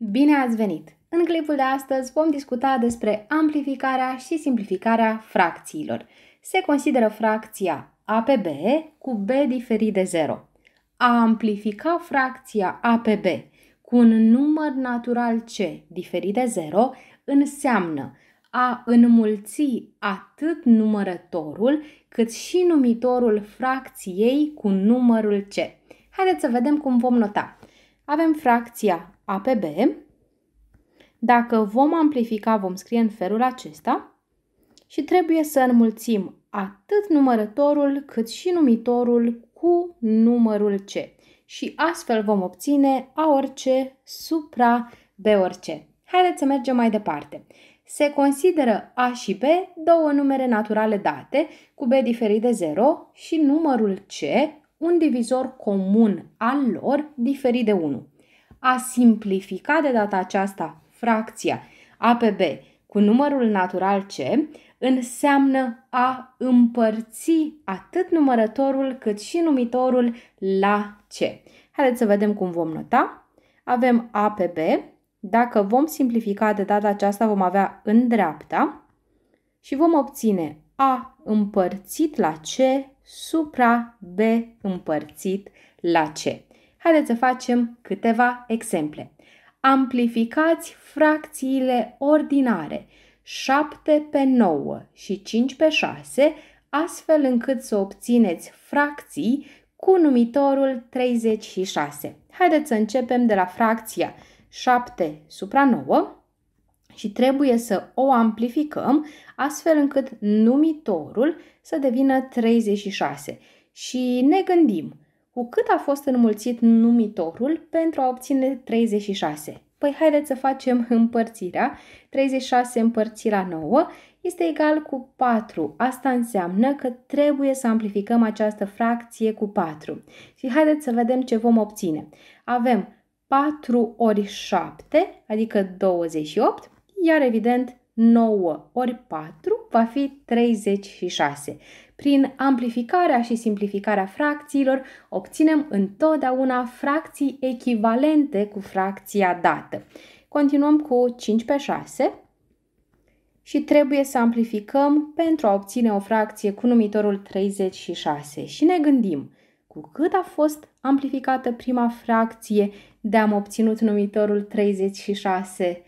Bine ați venit! În clipul de astăzi vom discuta despre amplificarea și simplificarea fracțiilor. Se consideră fracția a pe b cu b diferit de 0. A amplifica fracția a pe b cu un număr natural c diferit de 0 înseamnă a înmulți atât numărătorul cât și numitorul fracției cu numărul c. Haideți să vedem cum vom nota. Avem fracția APB. Dacă vom amplifica, vom scrie în felul acesta și trebuie să înmulțim atât numărătorul cât și numitorul cu numărul C și astfel vom obține A orice supra B orice. Haideți să mergem mai departe. Se consideră A și B două numere naturale date cu B diferit de 0 și numărul C un divizor comun al lor diferit de 1 a simplifica de data aceasta fracția a pe b cu numărul natural c înseamnă a împărți atât numărătorul cât și numitorul la c. Haideți să vedem cum vom nota. Avem a pe b. Dacă vom simplifica de data aceasta, vom avea în dreapta și vom obține a împărțit la c supra b împărțit la c. Haideți să facem câteva exemple. Amplificați fracțiile ordinare 7 pe 9 și 5 pe 6, astfel încât să obțineți fracții cu numitorul 36. Haideți să începem de la fracția 7 supra 9 și trebuie să o amplificăm astfel încât numitorul să devină 36. Și ne gândim, cu cât a fost înmulțit numitorul pentru a obține 36? Păi haideți să facem împărțirea. 36 împărțit la 9 este egal cu 4. Asta înseamnă că trebuie să amplificăm această fracție cu 4. Și haideți să vedem ce vom obține. Avem 4 ori 7, adică 28, iar evident 9 ori 4 va fi 36. Prin amplificarea și simplificarea fracțiilor obținem întotdeauna fracții echivalente cu fracția dată. Continuăm cu 5 pe 6 și trebuie să amplificăm pentru a obține o fracție cu numitorul 36 și ne gândim cu cât a fost amplificată prima fracție de am obținut numitorul 36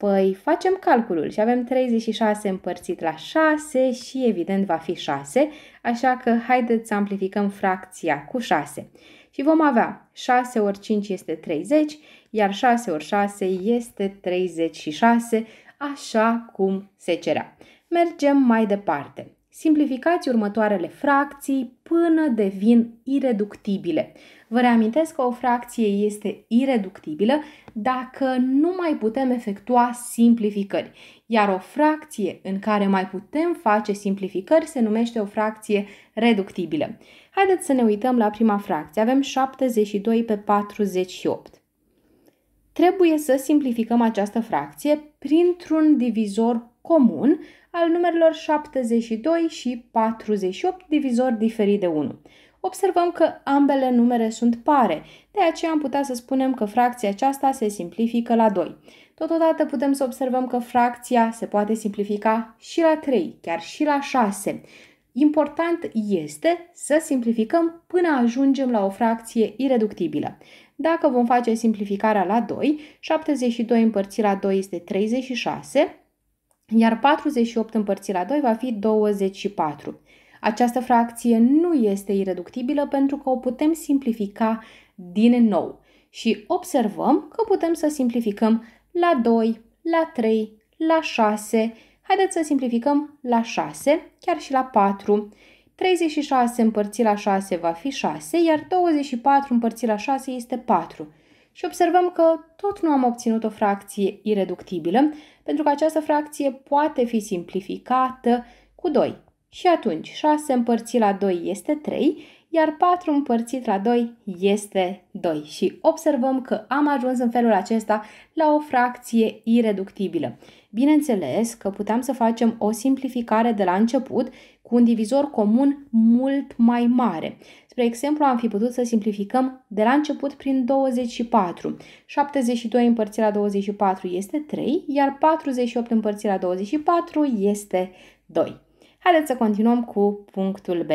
Păi facem calculul și avem 36 împărțit la 6 și evident va fi 6, așa că haideți să amplificăm fracția cu 6. Și vom avea 6 ori 5 este 30, iar 6 ori 6 este 36, așa cum se cerea. Mergem mai departe. Simplificați următoarele fracții până devin ireductibile. Vă reamintesc că o fracție este ireductibilă dacă nu mai putem efectua simplificări, iar o fracție în care mai putem face simplificări se numește o fracție reductibilă. Haideți să ne uităm la prima fracție. Avem 72 pe 48. Trebuie să simplificăm această fracție printr-un divizor comun al numerelor 72 și 48 divizor diferit de 1. Observăm că ambele numere sunt pare, de aceea am putea să spunem că fracția aceasta se simplifică la 2. Totodată putem să observăm că fracția se poate simplifica și la 3, chiar și la 6. Important este să simplificăm până ajungem la o fracție ireductibilă. Dacă vom face simplificarea la 2, 72 împărțit la 2 este 36, iar 48 împărțit la 2 va fi 24. Această fracție nu este ireductibilă pentru că o putem simplifica din nou și observăm că putem să simplificăm la 2, la 3, la 6, haideți să simplificăm la 6, chiar și la 4. 36 împărțit la 6 va fi 6, iar 24 împărțit la 6 este 4 și observăm că tot nu am obținut o fracție ireductibilă, pentru că această fracție poate fi simplificată cu 2. Și atunci 6 împărțit la 2 este 3, iar 4 împărțit la 2 este 2 și observăm că am ajuns în felul acesta la o fracție ireductibilă. Bineînțeles că puteam să facem o simplificare de la început cu un divizor comun mult mai mare. Spre exemplu, am fi putut să simplificăm de la început prin 24. 72 împărțit la 24 este 3, iar 48 împărțit la 24 este 2. Haideți să continuăm cu punctul B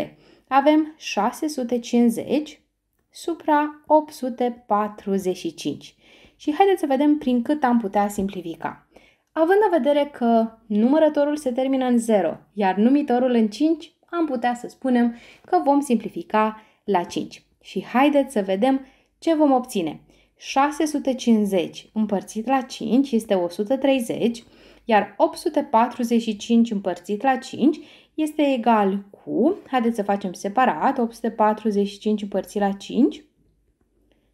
avem 650 supra 845. Și haideți să vedem prin cât am putea simplifica. Având în vedere că numărătorul se termină în 0, iar numitorul în 5, am putea să spunem că vom simplifica la 5. Și haideți să vedem ce vom obține. 650 împărțit la 5 este 130, iar 845 împărțit la 5 este egal cu, haideți să facem separat, 845 împărțit la 5.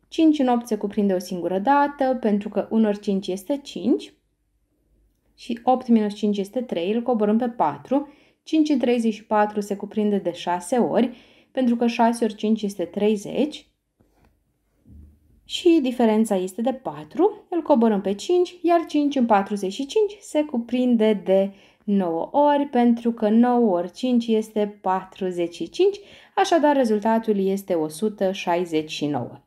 5 în 8 se cuprinde o singură dată, pentru că 1 ori 5 este 5. Și 8 minus 5 este 3, îl coborâm pe 4. 5 în 34 se cuprinde de 6 ori, pentru că 6 ori 5 este 30. Și diferența este de 4, îl coborâm pe 5, iar 5 în 45 se cuprinde de 9 ori, pentru că 9 ori 5 este 45, așadar rezultatul este 169.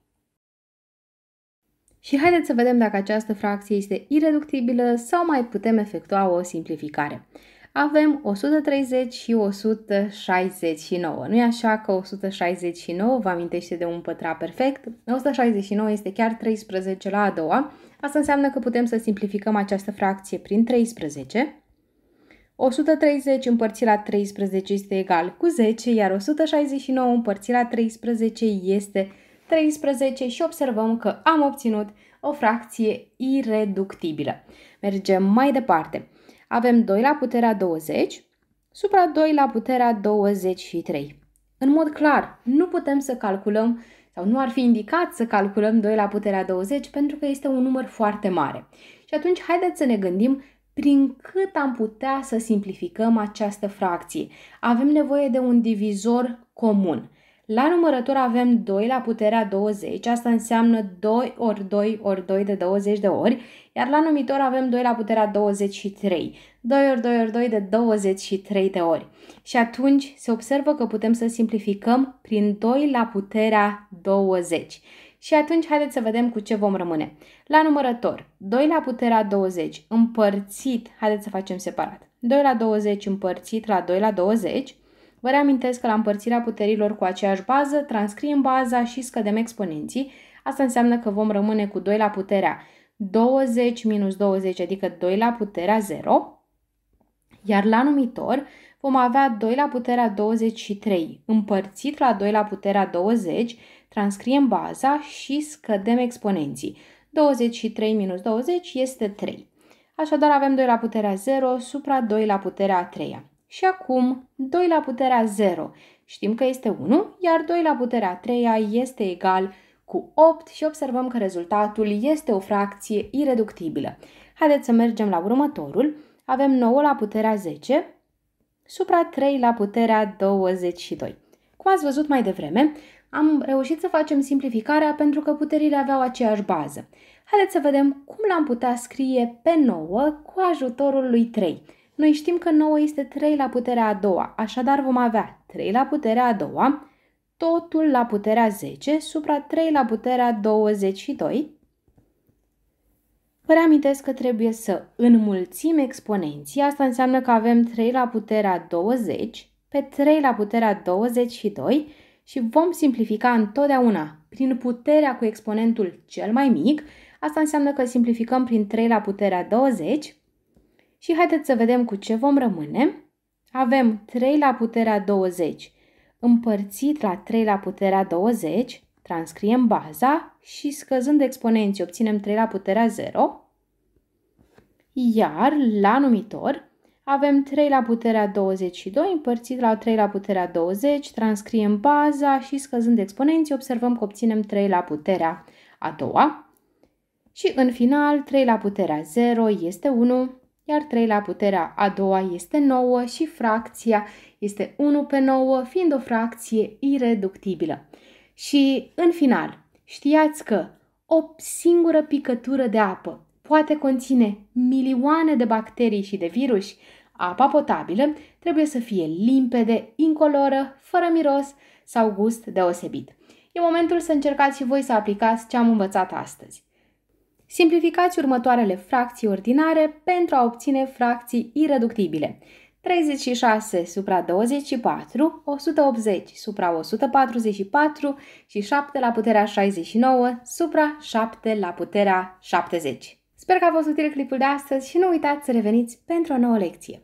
Și haideți să vedem dacă această fracție este ireductibilă sau mai putem efectua o simplificare. Avem 130 și 169, nu-i așa că 169 vă amintește de un pătrat perfect? 169 este chiar 13 la a doua, asta înseamnă că putem să simplificăm această fracție prin 13, 130 împărțit la 13 este egal cu 10, iar 169 împărțit la 13 este 13 și observăm că am obținut o fracție ireductibilă. Mergem mai departe. Avem 2 la puterea 20 supra 2 la puterea 23. În mod clar, nu putem să calculăm sau nu ar fi indicat să calculăm 2 la puterea 20 pentru că este un număr foarte mare. Și atunci haideți să ne gândim prin cât am putea să simplificăm această fracție. Avem nevoie de un divizor comun. La numărător avem 2 la puterea 20, asta înseamnă 2 ori 2 ori 2 de 20 de ori, iar la numitor avem 2 la puterea 23, 2 ori 2 ori 2 de 23 de ori. Și atunci se observă că putem să simplificăm prin 2 la puterea 20. Și atunci haideți să vedem cu ce vom rămâne. La numărător, 2 la puterea 20 împărțit, haideți să facem separat, 2 la 20 împărțit la 2 la 20, vă reamintesc că la împărțirea puterilor cu aceeași bază, transcriem baza și scădem exponenții, asta înseamnă că vom rămâne cu 2 la puterea 20 minus 20, adică 2 la puterea 0, iar la numitor vom avea 2 la puterea 23 împărțit la 2 la puterea 20, transcriem baza și scădem exponenții. 23 minus 20 este 3. Așadar avem 2 la puterea 0 supra 2 la puterea 3. Și acum 2 la puterea 0. Știm că este 1, iar 2 la puterea 3 este egal cu 8 și observăm că rezultatul este o fracție ireductibilă. Haideți să mergem la următorul. Avem 9 la puterea 10 supra 3 la puterea 22. Cum ați văzut mai devreme, am reușit să facem simplificarea pentru că puterile aveau aceeași bază. Haideți să vedem cum l-am putea scrie pe 9 cu ajutorul lui 3. Noi știm că 9 este 3 la puterea a doua, așadar vom avea 3 la puterea a doua, totul la puterea 10, supra 3 la puterea 22. Vă reamintesc că trebuie să înmulțim exponenții, asta înseamnă că avem 3 la puterea 20 pe 3 la puterea 22 și vom simplifica întotdeauna prin puterea cu exponentul cel mai mic, asta înseamnă că simplificăm prin 3 la puterea 20 și haideți să vedem cu ce vom rămâne. Avem 3 la puterea 20 împărțit la 3 la puterea 20, transcriem baza și scăzând exponenții obținem 3 la puterea 0, iar la numitor avem 3 la puterea 22 împărțit la 3 la puterea 20, transcriem baza și scăzând exponenții observăm că obținem 3 la puterea a doua. Și în final 3 la puterea 0 este 1, iar 3 la puterea a doua este 9 și fracția este 1 pe 9, fiind o fracție ireductibilă. Și în final, știați că o singură picătură de apă poate conține milioane de bacterii și de viruși, apa potabilă trebuie să fie limpede, incoloră, fără miros sau gust deosebit. E momentul să încercați și voi să aplicați ce am învățat astăzi. Simplificați următoarele fracții ordinare pentru a obține fracții ireductibile. 36 supra 24, 180 supra 144 și 7 la puterea 69 supra 7 la puterea 70. Sper că a fost util clipul de astăzi și nu uitați să reveniți pentru o nouă lecție.